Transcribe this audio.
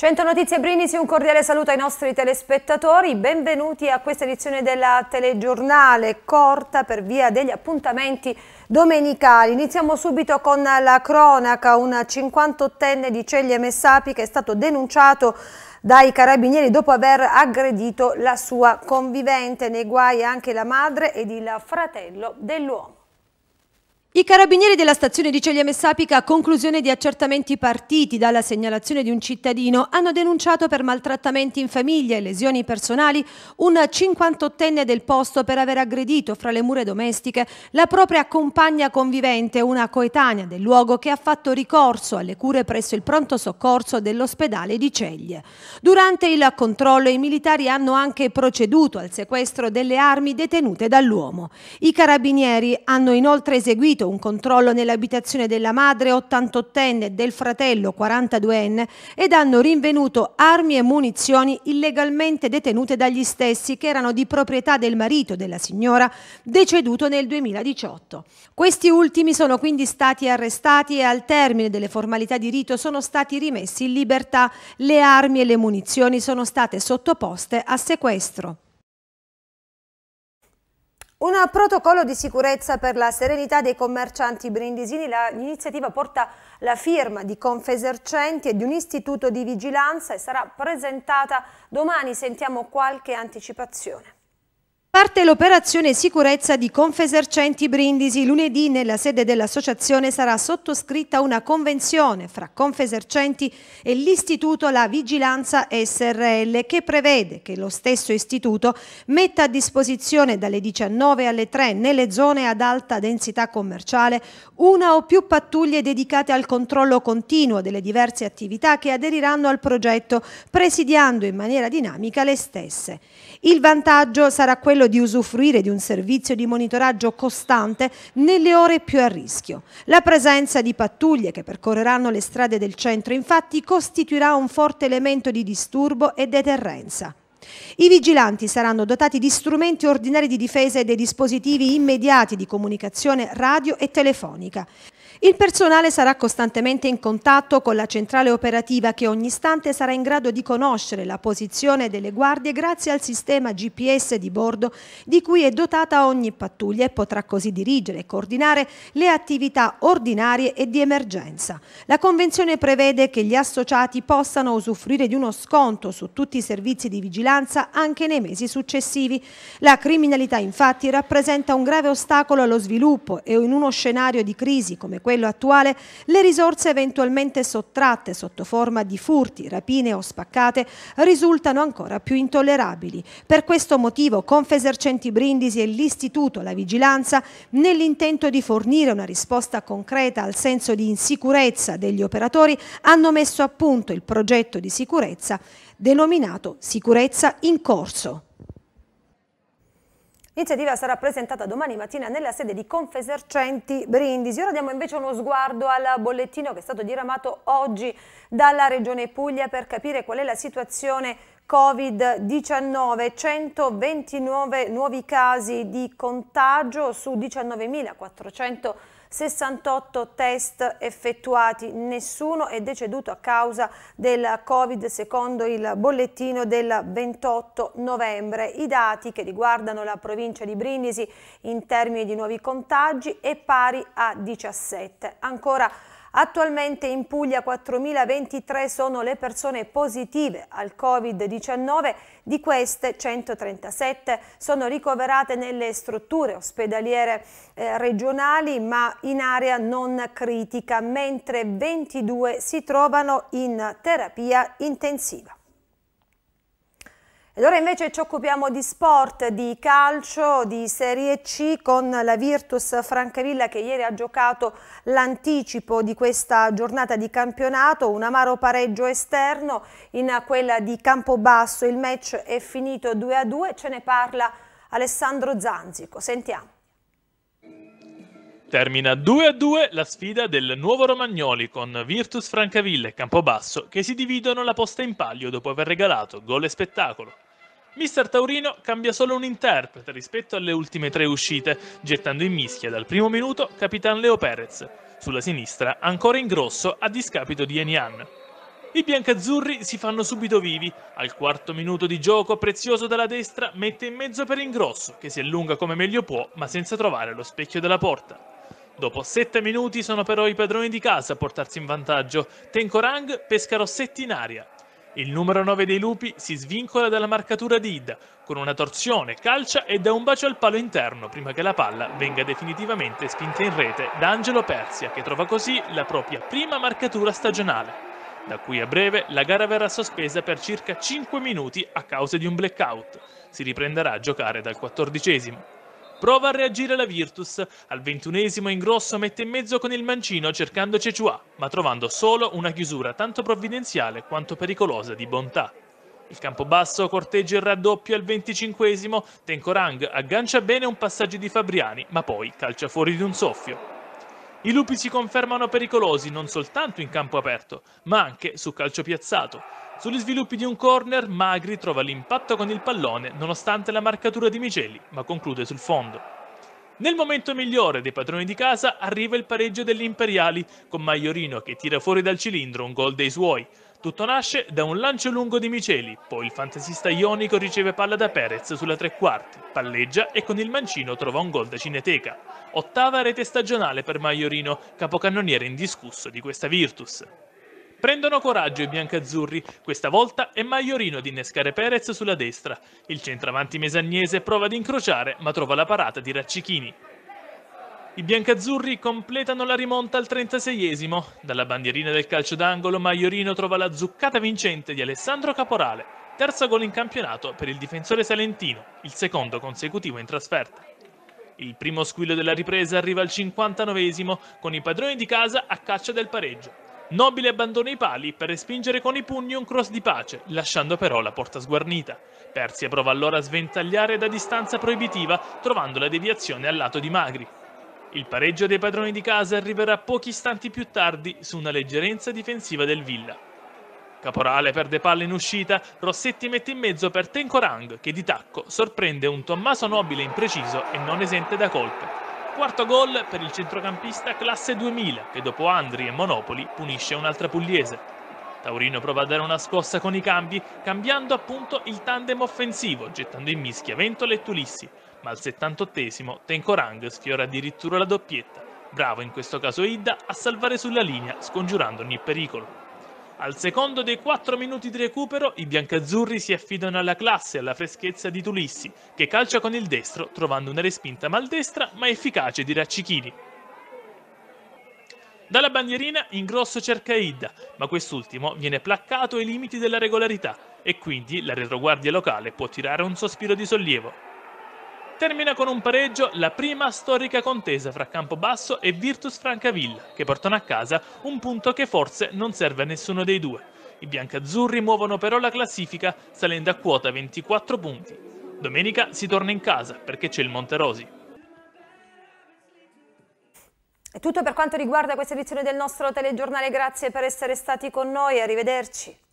100 Notizie Brindisi, un cordiale saluto ai nostri telespettatori, benvenuti a questa edizione della telegiornale corta per via degli appuntamenti domenicali. Iniziamo subito con la cronaca, un 58enne di Ceglie Messapi che è stato denunciato dai carabinieri dopo aver aggredito la sua convivente, nei guai anche la madre ed il fratello dell'uomo. I carabinieri della stazione di Celia Messapica, a conclusione di accertamenti partiti dalla segnalazione di un cittadino, hanno denunciato per maltrattamenti in famiglia e lesioni personali un 58enne del posto per aver aggredito fra le mura domestiche la propria compagna convivente, una coetanea del luogo che ha fatto ricorso alle cure presso il pronto soccorso dell'ospedale di Ceglie. Durante il controllo i militari hanno anche proceduto al sequestro delle armi detenute dall'uomo. I carabinieri hanno inoltre eseguito un controllo nell'abitazione della madre 88enne e del fratello 42enne ed hanno rinvenuto armi e munizioni illegalmente detenute dagli stessi che erano di proprietà del marito della signora deceduto nel 2018. Questi ultimi sono quindi stati arrestati e al termine delle formalità di rito sono stati rimessi in libertà. Le armi e le munizioni sono state sottoposte a sequestro. Un protocollo di sicurezza per la serenità dei commercianti brindisini, l'iniziativa porta la firma di Confesercenti e di un istituto di vigilanza e sarà presentata domani, sentiamo qualche anticipazione. Parte l'operazione sicurezza di Confesercenti Brindisi. Lunedì nella sede dell'associazione sarà sottoscritta una convenzione fra Confesercenti e l'Istituto La Vigilanza SRL che prevede che lo stesso istituto metta a disposizione dalle 19 alle 3 nelle zone ad alta densità commerciale una o più pattuglie dedicate al controllo continuo delle diverse attività che aderiranno al progetto presidiando in maniera dinamica le stesse. Il vantaggio sarà quello quello di usufruire di un servizio di monitoraggio costante nelle ore più a rischio. La presenza di pattuglie che percorreranno le strade del centro infatti costituirà un forte elemento di disturbo e deterrenza. I vigilanti saranno dotati di strumenti ordinari di difesa e dei dispositivi immediati di comunicazione radio e telefonica. Il personale sarà costantemente in contatto con la centrale operativa che ogni istante sarà in grado di conoscere la posizione delle guardie grazie al sistema GPS di bordo di cui è dotata ogni pattuglia e potrà così dirigere e coordinare le attività ordinarie e di emergenza. La convenzione prevede che gli associati possano usufruire di uno sconto su tutti i servizi di vigilanza anche nei mesi successivi. La criminalità infatti rappresenta un grave ostacolo allo sviluppo e in uno scenario di crisi come quello quello attuale, le risorse eventualmente sottratte sotto forma di furti, rapine o spaccate risultano ancora più intollerabili. Per questo motivo Confesercenti Brindisi e l'Istituto La Vigilanza, nell'intento di fornire una risposta concreta al senso di insicurezza degli operatori, hanno messo a punto il progetto di sicurezza denominato Sicurezza in corso. L'iniziativa sarà presentata domani mattina nella sede di Confesercenti Brindisi. Ora diamo invece uno sguardo al bollettino che è stato diramato oggi dalla Regione Puglia per capire qual è la situazione Covid-19, 129 nuovi casi di contagio su 19.400 68 test effettuati, nessuno è deceduto a causa del Covid secondo il bollettino del 28 novembre. I dati che riguardano la provincia di Brindisi in termini di nuovi contagi è pari a 17. Ancora Attualmente in Puglia 4.023 sono le persone positive al Covid-19, di queste 137 sono ricoverate nelle strutture ospedaliere eh, regionali ma in area non critica, mentre 22 si trovano in terapia intensiva. Ed ora invece ci occupiamo di sport, di calcio, di Serie C con la Virtus Francavilla che ieri ha giocato l'anticipo di questa giornata di campionato, un amaro pareggio esterno in quella di Campobasso, il match è finito 2-2, ce ne parla Alessandro Zanzico, sentiamo. Termina 2-2 la sfida del nuovo Romagnoli con Virtus Francavilla e Campobasso che si dividono la posta in palio dopo aver regalato gol e spettacolo. Mister Taurino cambia solo un interprete rispetto alle ultime tre uscite, gettando in mischia dal primo minuto Capitan Leo Perez, sulla sinistra ancora in grosso a discapito di Enian. I biancazzurri si fanno subito vivi. Al quarto minuto di gioco, Prezioso dalla destra mette in mezzo per Ingrosso, che si allunga come meglio può, ma senza trovare lo specchio della porta. Dopo 7 minuti sono però i padroni di casa a portarsi in vantaggio. Tencorang pesca Rossetti in aria. Il numero 9 dei lupi si svincola dalla marcatura di Ida, con una torsione, calcia e dà un bacio al palo interno prima che la palla venga definitivamente spinta in rete da Angelo Persia che trova così la propria prima marcatura stagionale. Da qui a breve la gara verrà sospesa per circa 5 minuti a causa di un blackout. Si riprenderà a giocare dal quattordicesimo. Prova a reagire la Virtus. Al ventunesimo Ingrosso mette in mezzo con il mancino cercando Cechua, ma trovando solo una chiusura tanto provvidenziale quanto pericolosa di bontà. Il Campobasso corteggia il raddoppio al venticinquesimo, Tenkorang aggancia bene un passaggio di Fabriani, ma poi calcia fuori di un soffio. I lupi si confermano pericolosi non soltanto in campo aperto, ma anche su calcio piazzato. Sugli sviluppi di un corner, Magri trova l'impatto con il pallone nonostante la marcatura di Miceli, ma conclude sul fondo. Nel momento migliore dei padroni di casa arriva il pareggio degli Imperiali, con Maiorino che tira fuori dal cilindro un gol dei suoi. Tutto nasce da un lancio lungo di Miceli, poi il fantasista ionico riceve palla da Perez sulla tre quarti, palleggia e con il mancino trova un gol da Cineteca. Ottava rete stagionale per Maiorino, capocannoniere indiscusso di questa Virtus. Prendono coraggio i biancazzurri, questa volta è Maiorino ad innescare Perez sulla destra. Il centravanti mesagnese prova ad incrociare ma trova la parata di Raccichini. I biancazzurri completano la rimonta al 36esimo. Dalla bandierina del calcio d'angolo Maiorino trova la zuccata vincente di Alessandro Caporale. Terzo gol in campionato per il difensore salentino, il secondo consecutivo in trasferta. Il primo squillo della ripresa arriva al 59esimo con i padroni di casa a caccia del pareggio. Nobile abbandona i pali per respingere con i pugni un cross di pace, lasciando però la porta sguarnita. Persia prova allora a sventagliare da distanza proibitiva, trovando la deviazione al lato di Magri. Il pareggio dei padroni di casa arriverà pochi istanti più tardi su una leggerenza difensiva del Villa. Caporale perde palle in uscita, Rossetti mette in mezzo per Tenkorang che di tacco sorprende un Tommaso Nobile impreciso e non esente da colpe. Quarto gol per il centrocampista classe 2000 che dopo Andri e Monopoli punisce un'altra pugliese. Taurino prova a dare una scossa con i cambi, cambiando appunto il tandem offensivo, gettando in mischia Ventole e Tulissi, ma al 78 esimo Tenkorang sfiora addirittura la doppietta, bravo in questo caso Idda a salvare sulla linea scongiurando ogni pericolo. Al secondo dei 4 minuti di recupero i biancazzurri si affidano alla classe e alla freschezza di Tulissi, che calcia con il destro trovando una respinta maldestra ma efficace di Raccichini. Dalla bandierina Ingrosso cerca Idda, ma quest'ultimo viene placcato ai limiti della regolarità e quindi la retroguardia locale può tirare un sospiro di sollievo termina con un pareggio la prima storica contesa fra Campobasso e Virtus Francavilla, che portano a casa un punto che forse non serve a nessuno dei due. I biancazzurri muovono però la classifica salendo a quota 24 punti. Domenica si torna in casa perché c'è il Monterosi. È tutto per quanto riguarda questa edizione del nostro telegiornale, grazie per essere stati con noi, arrivederci.